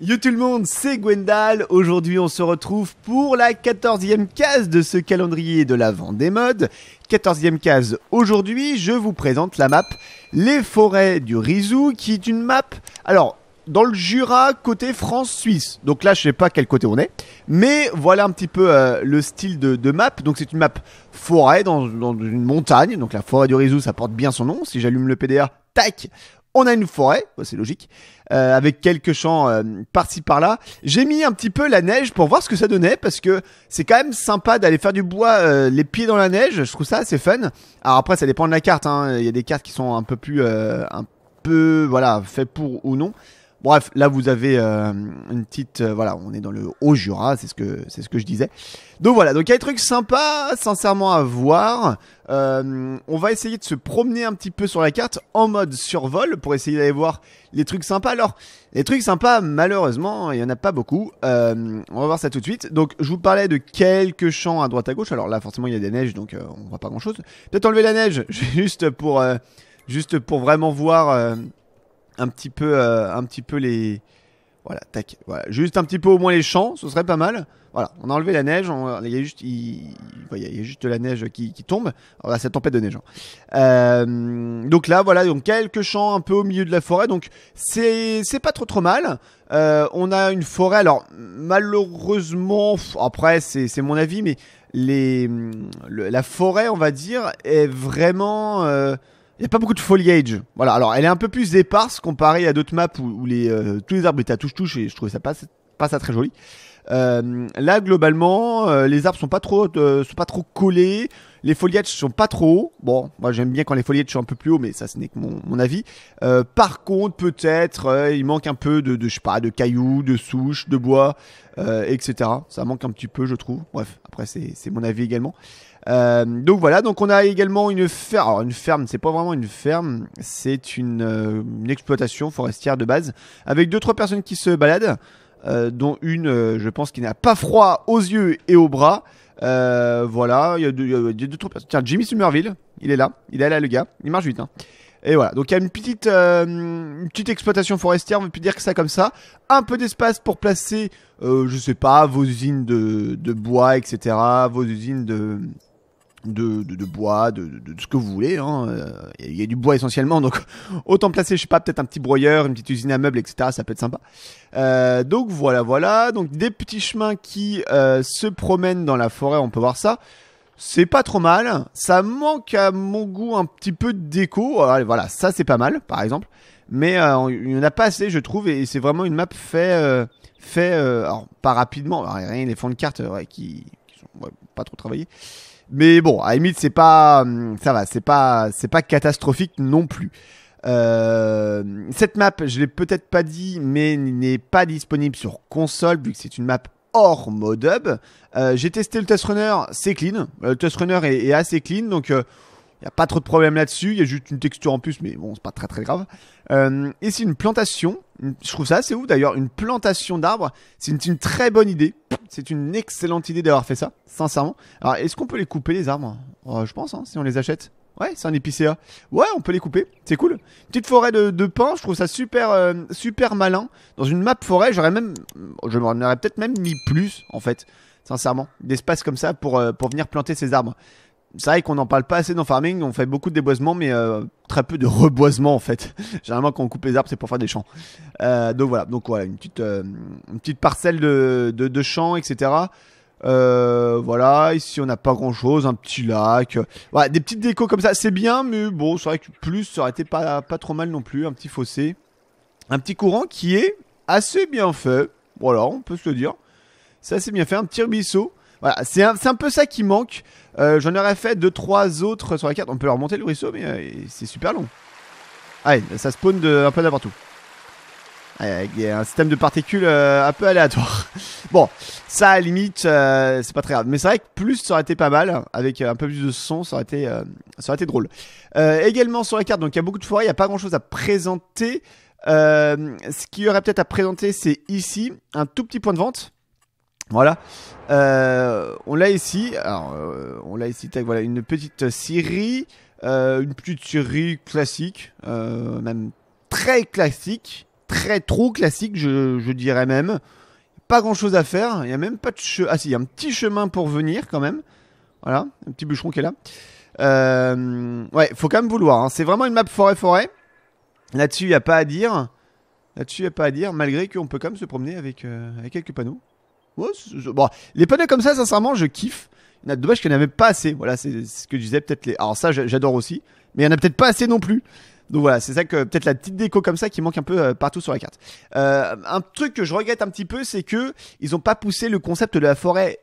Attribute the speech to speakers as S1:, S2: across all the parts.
S1: Yo tout le monde, c'est Gwendal. Aujourd'hui, on se retrouve pour la 14e case de ce calendrier de la vente des modes. 14e case aujourd'hui, je vous présente la map Les forêts du Rizou qui est une map. Alors, dans le Jura, côté France-Suisse. Donc là, je sais pas quel côté on est. Mais voilà un petit peu euh, le style de, map. Donc c'est une map forêt dans, dans, une montagne. Donc la forêt du Rizou, ça porte bien son nom. Si j'allume le PDA, tac, on a une forêt, c'est logique, euh, avec quelques champs euh, par-ci par-là. J'ai mis un petit peu la neige pour voir ce que ça donnait, parce que c'est quand même sympa d'aller faire du bois euh, les pieds dans la neige, je trouve ça assez fun. Alors après, ça dépend de la carte, hein. il y a des cartes qui sont un peu plus... un peu, voilà, fait pour ou non. Bref, là vous avez euh, une petite, euh, voilà, on est dans le Haut Jura, c'est ce que c'est ce que je disais. Donc voilà, donc il y a des trucs sympas, sincèrement à voir. Euh, on va essayer de se promener un petit peu sur la carte en mode survol pour essayer d'aller voir les trucs sympas. Alors, les trucs sympas, malheureusement, il y en a pas beaucoup. on va voir ça tout de suite. Donc, je vous parlais de quelques champs à droite à gauche. Alors là, forcément, il y a des neiges, donc on voit pas grand chose. Peut-être enlever la neige, juste pour, juste pour vraiment voir un petit peu, euh, un petit peu les. Voilà, tac. Voilà. Juste un petit peu au moins les champs, ce serait pas mal. Voilà, on a enlevé la neige, il, y a juste, il, juste de la neige qui, tombe. Alors cette tempête de neige. Hein. Euh, donc là, voilà, donc quelques champs un peu au milieu de la forêt. Donc c'est pas trop trop mal. Euh, on a une forêt, alors malheureusement, après c'est mon avis, mais les, la forêt, on va dire, est vraiment... Il n'y a pas beaucoup de foliage. Voilà, alors elle est un peu plus éparse comparée à d'autres maps où, les, euh, tous les arbres étaient à touche-touche et je trouvais ça pas, pas ça très joli. Euh, là, globalement, euh, les arbres sont pas trop, euh, sont pas trop collés, les foliages sont pas trop hauts. Bon, moi j'aime bien quand les foliages sont un peu plus hauts, mais ça ce n'est que mon, mon avis. par contre, peut-être il manque un peu de, de je sais pas, de cailloux, de souches, de bois, etc. Ça manque un petit peu, je trouve. Bref, après c'est mon avis également. Euh, donc voilà, donc on a également une ferme. Alors une ferme, c'est pas vraiment une ferme, c'est euh, une, exploitation forestière de base avec deux trois personnes qui se baladent, euh, dont une, je pense, qui n'a pas froid aux yeux et aux bras. voilà, il y a deux, y deux trois personnes. Tiens, Jimmy Somerville, il est là, il est là le gars, il marche vite. Hein. Et voilà, donc il y a une petite, petite exploitation forestière, on peut dire que ça comme ça. Un peu d'espace pour placer, je sais pas, vos usines de bois, etc., vos usines de, de, bois, de, ce que vous voulez. Hein, euh, il y a du bois essentiellement, donc autant placer, je sais pas, peut-être un petit broyeur, une petite usine à meubles, etc. Ça peut être sympa. Euh, donc voilà, voilà. Donc des petits chemins qui euh, se promènent dans la forêt, on peut voir ça. C'est pas trop mal. Ça manque à mon goût un petit peu de déco. voilà, ça c'est pas mal, par exemple. Mais il n'y en a pas assez, je trouve, et c'est vraiment une map fait, fait alors, pas rapidement. Alors, rien, les fonds de cartes qui, sont pas trop travaillés. Mais bon, à c'est pas, hum, ça va, c'est pas, c'est pas catastrophique non plus. Euh, cette map, je l'ai peut-être pas dit, mais n'est pas disponible sur console vu que c'est une map hors mode euh, J'ai testé le test runner, c'est clean. Euh, le test runner est, est assez clean, donc il n'y a pas trop de problèmes là-dessus, il y a juste une texture en plus, mais bon, c'est pas très très grave. Euh, et c'est une plantation, je trouve ça c'est ouf d'ailleurs, une plantation d'arbres, c'est une, très bonne idée. C'est une excellente idée d'avoir fait ça, sincèrement. Alors, est-ce qu'on peut les couper les arbres oh, Je pense, hein, si on les achète. Ouais, c'est un épicéa. Ouais, on peut les couper, c'est cool. Petite forêt de, de pins, je trouve ça super euh, super malin. Dans une map forêt, j'aurais même, je m'en aurais peut-être même mis plus, en fait sincèrement, d'espace comme ça pour, euh, pour venir planter ces arbres c'est vrai qu'on n'en parle pas assez dans farming. On fait beaucoup de déboisement, mais euh, très peu de reboisement en fait. Généralement, quand on coupe les arbres, c'est pour faire des champs. Euh, donc voilà, donc voilà euh, une petite, parcelle de, champs, etc. voilà, ici on n'a pas grand chose, un petit lac, des petites décos comme ça, c'est bien, mais bon, c'est vrai que plus ça aurait été pas, pas trop mal non plus, un petit fossé, un petit courant qui est assez bien fait, voilà, on peut se le dire, c'est assez bien fait, un petit ruisseau, voilà, c'est un, peu ça qui manque. Euh, j'en aurais fait 2 trois autres sur la carte. On peut leur monter le ruisseau, mais euh, c'est super long. Allez, ça spawn de, un peu d'avant tout. Il un système de particules euh, un peu aléatoire. bon, ça à limite, c'est pas très grave. Mais c'est vrai que plus ça aurait été pas mal, avec un peu plus de son, ça aurait été, ça aurait été drôle. également sur la carte, donc il y a beaucoup de forêts, il n'y a pas grand chose à présenter. ce qu'il y aurait peut-être à présenter, c'est ici un tout petit point de vente. Voilà. Euh, on l'a ici. Alors, euh, on l'a ici. voilà, une petite syrie, euh, une petite syrie classique, même très classique, très trop classique, je, dirais même. Pas grand chose à faire. Il y a même pas de chemin, ah si, il y a un petit chemin pour venir quand même. Voilà, un petit bûcheron qui est là. ouais, faut quand même vouloir. Hein. C'est vraiment une map forêt-forêt. Là-dessus, il n'y a pas à dire. Là-dessus, il n'y a pas à dire, malgré qu'on peut quand même se promener avec quelques panneaux bon, les panneaux comme ça, sincèrement, je kiffe. Il y en a dommage qu'il n'y en avait pas assez. Voilà, c'est ce que je disais peut-être. Les... Alors ça, j'adore aussi, mais il n'y en a peut-être pas assez non plus. Donc voilà, c'est ça que peut-être la petite déco comme ça qui manque un peu euh, partout sur la carte. Euh, un truc que je regrette un petit peu, c'est que ils n'ont pas poussé le concept de la forêt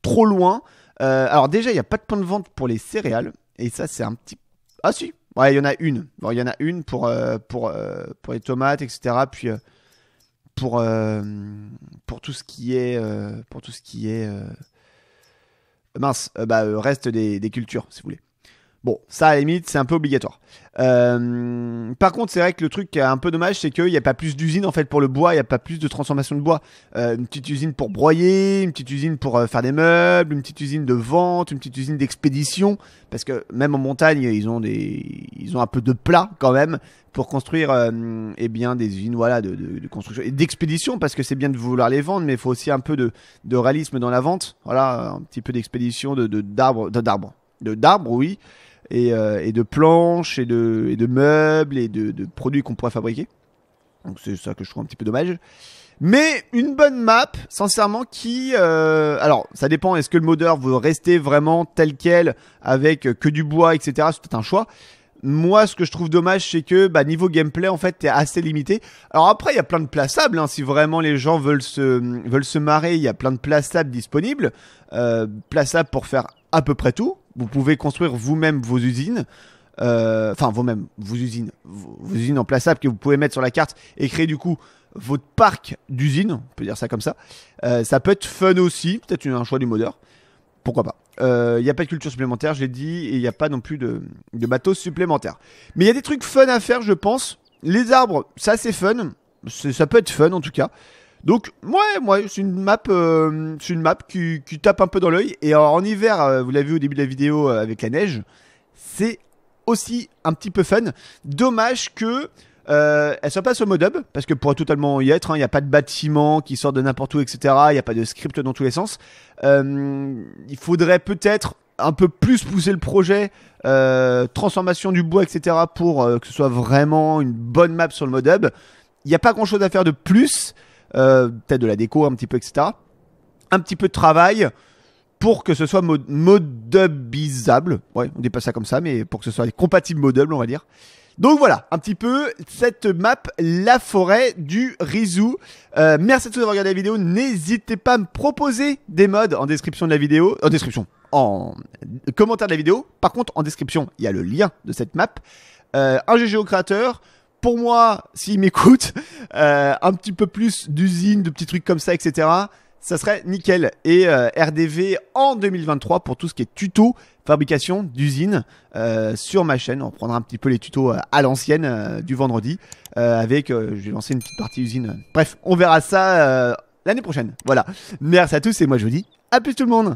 S1: trop loin. Euh, alors déjà, il n'y a pas de point de vente pour les céréales, et ça, c'est un petit. Ah si, ouais, il y en a une. Bon, il y en a une pour pour pour les tomates, etc. Puis pour, euh, pour tout ce qui est. Euh, pour tout ce qui est euh, mince, euh, bah, reste des, des, cultures, si vous voulez. Bon, ça à la limite, c'est un peu obligatoire. Euh, par contre, c'est vrai que le truc qui est un peu dommage, c'est qu'il n'y a pas plus d'usines en fait pour le bois, il n'y a pas plus de transformation de bois. Euh, une petite usine pour broyer, une petite usine pour euh, faire des meubles, une petite usine de vente, une petite usine d'expédition, parce que même en montagne, ils ont des, ils ont un peu de plat quand même pour construire, eh bien, des usines voilà de, construction et d'expédition, parce que c'est bien de vouloir les vendre, mais il faut aussi un peu de, de, réalisme dans la vente. Voilà, un petit peu d'expédition, de d'arbres, d'arbres, de d'arbres, oui. Euh, et, de planches et de, de meubles et de, produits qu'on pourrait fabriquer. Donc c'est ça que je trouve un petit peu dommage. Mais une bonne map, sincèrement, qui... Euh, alors, ça dépend, est-ce que le modeur veut rester vraiment tel quel, avec que du bois, etc. C'est peut-être un choix. Moi, ce que je trouve dommage, c'est que bah, niveau gameplay, en fait, t'es assez limité. Alors après, il y a plein de plaçables. Hein. si vraiment les gens veulent se, veulent se marrer, il y a plein de plaçables disponibles. Euh, plaçables pour faire à peu près tout. Vous pouvez construire vous-même vos usines. Euh, enfin, vous-même, vos usines, vos, usines emplaçables que vous pouvez mettre sur la carte et créer du coup votre parc d'usines, on peut dire ça comme ça. Euh, ça peut être fun aussi, peut-être un choix du modeur. Pourquoi pas Il euh, n'y a pas de culture supplémentaire, je l'ai dit, et il n'y a pas non plus de, de bateaux supplémentaires. Mais il y a des trucs fun à faire, je pense. Les arbres, ça c'est fun. Ça peut être fun en tout cas. Donc ouais, moi c'est une map, euh, une map qui, tape un peu dans l'œil. Et en hiver, euh, vous l'avez vu au début de la vidéo euh, avec la neige, c'est aussi un petit peu fun. Dommage que elle soit pas sur mode up parce que pourrait totalement y être, il hein, n'y a pas de bâtiment qui sort de n'importe où, etc. Il n'y a pas de script dans tous les sens. il faudrait peut-être un peu plus pousser le projet, transformation du bois, etc. pour que ce soit vraiment une bonne map sur le mode hub. Il n'y a pas grand chose à faire de plus. Euh, peut-être de la déco un petit peu, etc. Un petit peu de travail pour que ce soit mode modubisable. Ouais, on dit pas ça comme ça, mais pour que ce soit compatible modable, on va dire. Donc voilà, un petit peu cette map, la forêt du Rizou. Euh, merci à tous d'avoir regardé la vidéo. N'hésitez pas à me proposer des modes en description de la vidéo. En description, en commentaire de la vidéo. Par contre, en description, il y a le lien de cette map. Euh, un jeu au créateur pour moi, s'il m'écoute, euh, un petit peu plus d'usines, de petits trucs comme ça, etc. Ça serait nickel. Et euh, RDV en 2023 pour tout ce qui est tuto, fabrication d'usines euh, sur ma chaîne. On prendra un petit peu les tutos à l'ancienne du vendredi. avec, je vais lancer une petite partie usine. Bref, on verra ça l'année prochaine. Voilà. Merci à tous et moi je vous dis à plus tout le monde.